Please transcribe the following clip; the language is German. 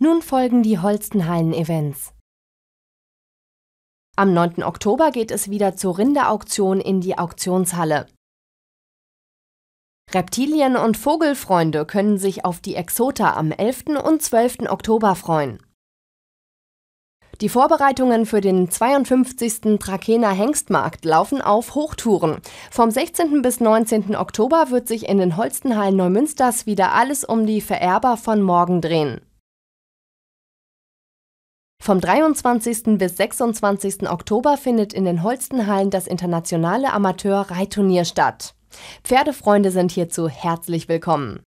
Nun folgen die Holstenhallen-Events. Am 9. Oktober geht es wieder zur Rinderauktion in die Auktionshalle. Reptilien- und Vogelfreunde können sich auf die Exota am 11. und 12. Oktober freuen. Die Vorbereitungen für den 52. Trakener Hengstmarkt laufen auf Hochtouren. Vom 16. bis 19. Oktober wird sich in den Holstenhallen Neumünsters wieder alles um die Vererber von morgen drehen. Vom 23. bis 26. Oktober findet in den Holstenhallen das internationale Amateur-Reitturnier statt. Pferdefreunde sind hierzu herzlich willkommen.